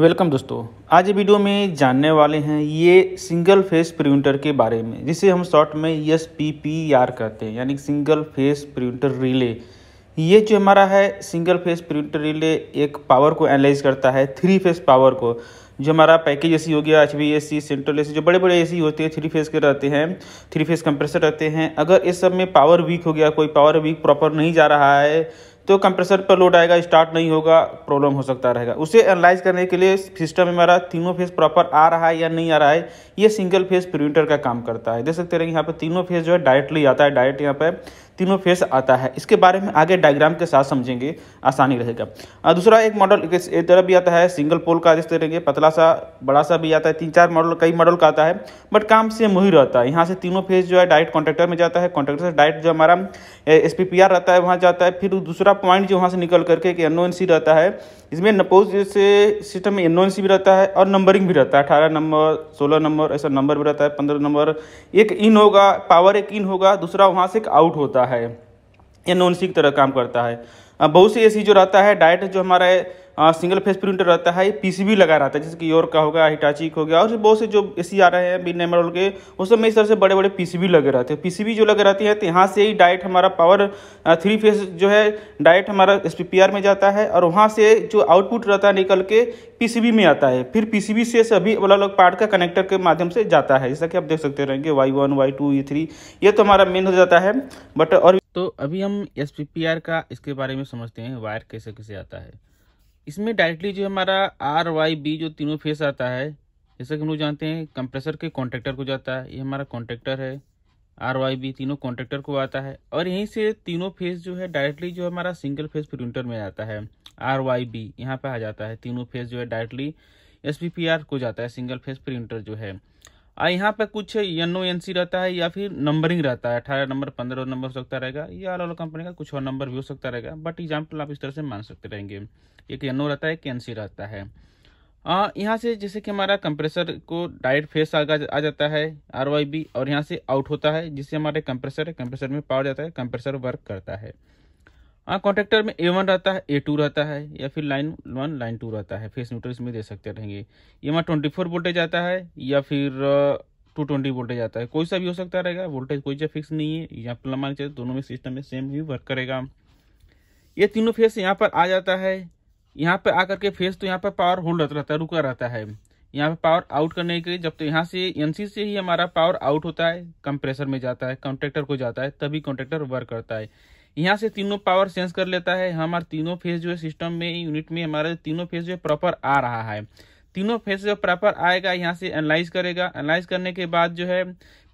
welcome दोस्तों आज video में जानने वाले हैं ये सिंगल फेस प्रिंटर के बारे में जिसे हम शॉर्ट में एस पी पी आर कहते हैं यानी सिंगल फेस प्रिंटर रिले ये जो हमारा है सिंगल फेस प्रिंटर रिले एक पावर को एनालाइज करता है थ्री फेस पावर को जो हमारा पैकेज ए हो गया H B A C central A C जो बड़े बड़े ए सी होते हैं थ्री फेस के रहते हैं थ्री फेस कंप्रेसर रहते हैं अगर इस सब में पावर वीक हो गया कोई पावर वीक प्रॉपर नहीं जा रहा है तो कंप्रेसर पर लोड आएगा स्टार्ट नहीं होगा प्रॉब्लम हो सकता रहेगा उसे एनालाइज करने के लिए सिस्टम में हमारा तीनों फेज प्रॉपर आ रहा है या नहीं आ रहा है ये सिंगल फेज प्रिंटर का काम करता है देख सकते रहेंगे यहाँ पर तीनों फेज जो है डायरेक्टली आता है डायरेक्ट यहाँ पर तीनों फेस आता है इसके बारे में आगे डायग्राम के साथ समझेंगे आसानी रहेगा दूसरा एक मॉडल इस तरह भी आता है सिंगल पोल का जिस तरह के पतला सा बड़ा सा भी आता है तीन चार मॉडल कई मॉडल का आता है बट काम सेम वही रहता है यहाँ से तीनों फेज जो है डायरेक्ट कॉन्ट्रेक्टर में जाता है कॉन्ट्रेक्टर से डायरेक्ट जो हमारा एस रहता है वहाँ जाता है फिर दूसरा पॉइंट जो वहाँ से निकल करके एक एन रहता है इसमें नपोज जैसे सिस्टम में एन भी रहता है और नंबरिंग भी रहता है अठारह नंबर सोलह नंबर ऐसा नंबर भी रहता है पंद्रह नंबर एक इन होगा पावर एक इन होगा दूसरा वहाँ से एक आउट होता है है या नॉन सीख तरह काम करता है बहुत सी ऐसी जो रहता है डाइट जो हमारा सिंगल फेस प्रिंटर रहता है पीसीबी लगा रहता है जैसे कि योर का होगा हिटाची हो गया और बहुत से जो ए आ रहे हैं बिन एमरोल के उस समय इस तरह से बड़े बड़े पीसीबी लगे रहते हैं पीसीबी जो लगे रहते हैं तो यहाँ से ही डायरेक्ट हमारा पावर थ्री फेस जो है डायरेक्ट हमारा एस में जाता है और वहाँ से जो आउटपुट रहता है निकल के पीसीबी में आता है फिर पीसीबी से सभी अलग अलग पार्ट का कनेक्टर के माध्यम से जाता है जैसा कि आप देख सकते रहेंगे वाई वन वाई टू ये थ्री ये तो हमारा मेन हो जाता है बट और तो अभी हम एस का इसके बारे में समझते हैं वायर कैसे कैसे आता है इसमें डायरेक्टली जो हमारा आर वाई बी जो तीनों फेस आता है जैसा कि हम लोग जानते हैं कंप्रेसर के कॉन्ट्रेक्टर को जाता है ये हमारा कॉन्ट्रेक्टर है आर वाई बी तीनों कॉन्ट्रेक्टर को आता है और यहीं से तीनों फेस जो है डायरेक्टली जो हमारा सिंगल फेस प्रिंटर में आता है आर वाई बी यहाँ पर आ जाता है तीनों फेस जो है directly S P P R को जाता है सिंगल फेस प्रिंटर जो है यहाँ पे कुछ एन ओ एन सी रहता है या फिर नंबरिंग रहता है अठारह नंबर पंद्रह नंबर हो सकता रहेगा या अलग अलग कंपनी का कुछ और नंबर भी हो सकता रहेगा बट एग्जाम्पल आप इस तरह से मान सकते रहेंगे एक एन ओ रहता है एक एन सी रहता है यहाँ से जैसे कि हमारा कंप्रेसर को डायरेक्ट फेस आ, आ जाता है आर वाई बी और यहाँ से आउट होता है जिससे हमारे कंप्रेसर है कंप्रेसर में पावर जाता है कंप्रेसर वर्क करता है हाँ कॉन्ट्रेक्टर में ए वन रहता है ए टू रहता है या फिर लाइन वन लाइन टू रहता है फेस न्यूट्रल इसमें दे सकते रहेंगे ये वहाँ ट्वेंटी फोर वोल्टेज आता है या फिर टू ट्वेंटी वोल्टेज आता है कोई सा भी हो सकता रहेगा वोल्टेज कोई सा फिक्स नहीं है यहाँ पर मान चाहिए दोनों में सिस्टम में सेम ही वर्क करेगा ये तीनों फेस यहाँ पर आ जाता है यहाँ पर आकर के फेस तो यहाँ पर पावर होल्ड रहता है रुका रहता है यहाँ पर पावर आउट करने के लिए जब तो यहाँ से एनसी से ही हमारा पावर आउट होता है कंप्रेसर में जाता है कॉन्ट्रेक्टर को जाता है तभी कॉन्ट्रेक्टर वर्क करता है यहाँ से तीनों पावर सेंस कर लेता है हमारा तीनों फेज जो है सिस्टम में यूनिट में हमारा तीनों फेज जो है प्रॉपर आ रहा है तीनों फेज जो प्रॉपर आएगा यहाँ से एनालाइज करेगा एनालाइज करने के बाद जो है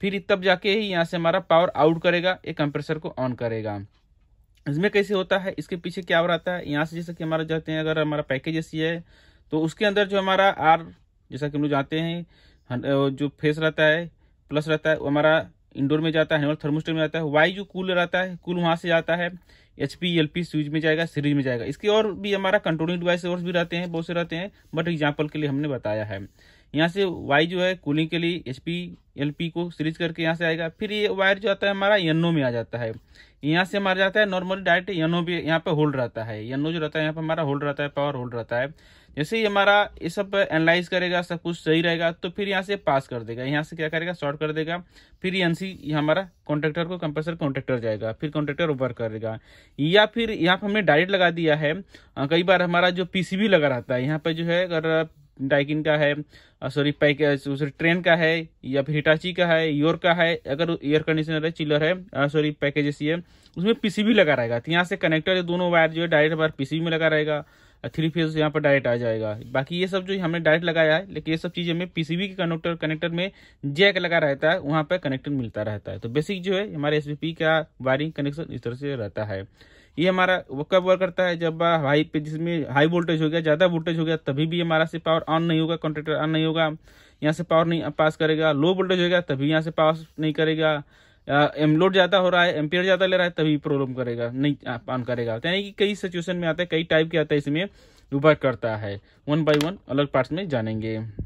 फिर तब जाके ही यहाँ से हमारा पावर आउट करेगा ये कंप्रेसर को ऑन करेगा इसमें कैसे होता है इसके पीछे क्या हो रहा है यहाँ से जैसे कि हमारा जाते हैं अगर हमारा पैकेज ऐसी है तो उसके अंदर जो हमारा आर जैसा कि हम लोग जाते हैं जो फेस रहता है प्लस रहता है वो हमारा इंडोर में जाता है एनुअल थर्मोस्टेट में जाता है वाई जो कूल रहता है कूल वहां से जाता है H P L P switch में जाएगा सीरीज में जाएगा इसके और भी हमारा कंट्रोलिंग डिवाइस और भी रहते हैं बहुत से रहते हैं बट एग्जाम्पल के लिए हमने बताया है यहाँ से वाई जो है कूलिंग के लिए एच पी एल पी को सीरीज करके यहाँ से आएगा फिर ये वायर जो आता है हमारा एनओ में आ जाता है यहाँ से हमारा जाता है नॉर्मली डायरेक्ट यनो भी यहाँ पे होल्ड रहता है यनो जो रहता है यहाँ पे हमारा होल्ड रहता है पावर होल्ड रहता है जैसे ही हमारा ये सब एनालाइज करेगा सब कुछ सही रहेगा तो फिर यहाँ से पास कर देगा यहाँ से क्या करेगा शॉर्ट कर देगा फिर एनसी हमारा कॉन्ट्रेक्टर को कंपल्सर कॉन्ट्रेक्टर जाएगा फिर कॉन्ट्रेक्टर वर्क करेगा या फिर यहाँ पर हमने डायरेक्ट लगा दिया है कई बार हमारा जो पीसीबी लगा रहता है यहाँ पर जो है अगर डाइकिन का है सॉरी पैक सॉरी ट्रेन का है या फिर हिटाची का है योर का है अगर एयर कंडीशनर है चिलर है सॉरी पैकेज ऐसी है उसमें पीसीबी लगा रहेगा तो यहाँ से कनेक्टर दोनों वायर जो है डायरेक्ट वायर पीसीबी में लगा रहेगा थ्री फेज यहाँ पर डायरेक्ट आ जाएगा बाकी ये सब जो हमने डायरेक्ट लगाया है लेकिन ये सब चीज़ें में पीसीबी के कनेक्टर कनेक्टर में जैक लगा रहता है वहाँ पर कनेक्टर मिलता रहता है तो बेसिक जो है हमारे एस का वायरिंग कनेक्शन इस तरह से रहता है ये हमारा वो कब वर्क करता है जब हाई पे जिसमें हाई वोल्टेज हो गया ज़्यादा वोल्टेज हो गया तभी भी हमारा से पावर ऑन नहीं होगा कॉन्ट्रेक्टर ऑन नहीं होगा यहाँ से पावर नहीं पास करेगा लो वोल्टेज हो गया तभी यहाँ से पास नहीं करेगा एम लोड ज़्यादा हो रहा है एम्पियर ज़्यादा ले रहा है तभी प्रॉब्लम करेगा नहीं ऑन करेगा तो यानी कि कई सिचुएशन में आता है कई टाइप के आता है इसमें वर्क करता है वन बाई वन अलग पार्ट्स में जानेंगे